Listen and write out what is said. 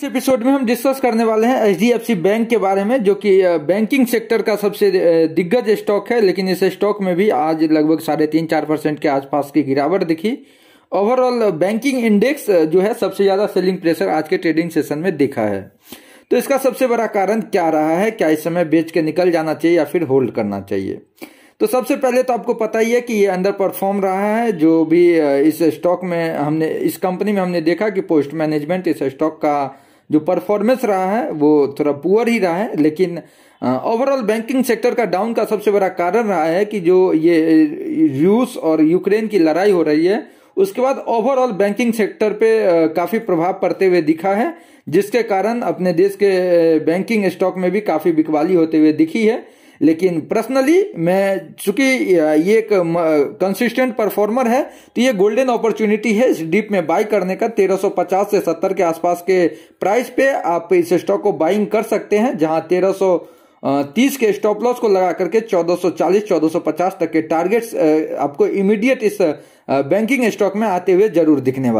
इस एपिसोड में हम डिस्कस करने वाले हैं एच बैंक के बारे में जो कि बैंकिंग सेक्टर का सबसे दिग्गज स्टॉक है लेकिन इस स्टॉक में भी आज लगभग साढ़े तीन चार परसेंट के आसपास की गिरावट दिखी ओवरऑल बैंकिंग इंडेक्स जो है सबसे ज़्यादा सेलिंग प्रेशर आज के ट्रेडिंग सेशन में दिखा है तो इसका सबसे बड़ा कारण क्या रहा है क्या इस समय बेच के निकल जाना चाहिए या फिर होल्ड करना चाहिए तो सबसे पहले तो आपको पता ही है कि ये अंडर परफॉर्म रहा है जो भी इस स्टॉक में हमने इस कंपनी में हमने देखा कि पोस्ट मैनेजमेंट इस स्टॉक का जो परफॉर्मेंस रहा है वो थोड़ा पुअर ही रहा है लेकिन ओवरऑल बैंकिंग सेक्टर का डाउन का सबसे बड़ा कारण रहा है कि जो ये रूस और यूक्रेन की लड़ाई हो रही है उसके बाद ओवरऑल बैंकिंग सेक्टर पे काफ़ी प्रभाव पड़ते हुए दिखा है जिसके कारण अपने देश के बैंकिंग स्टॉक में भी काफ़ी बिकवाली होते हुए दिखी है लेकिन पर्सनली मैं चूंकि ये एक कंसिस्टेंट परफॉर्मर है तो ये गोल्डन अपॉर्चुनिटी है इस डीप में बाय करने का 1350 से 70 के आसपास के प्राइस पे आप इस स्टॉक को बाइंग कर सकते हैं जहां 1330 के स्टॉप लॉस को लगा करके 1440 1450 तक के टारगेट्स आपको इमीडिएट इस बैंकिंग स्टॉक में आते हुए जरूर दिखने वाले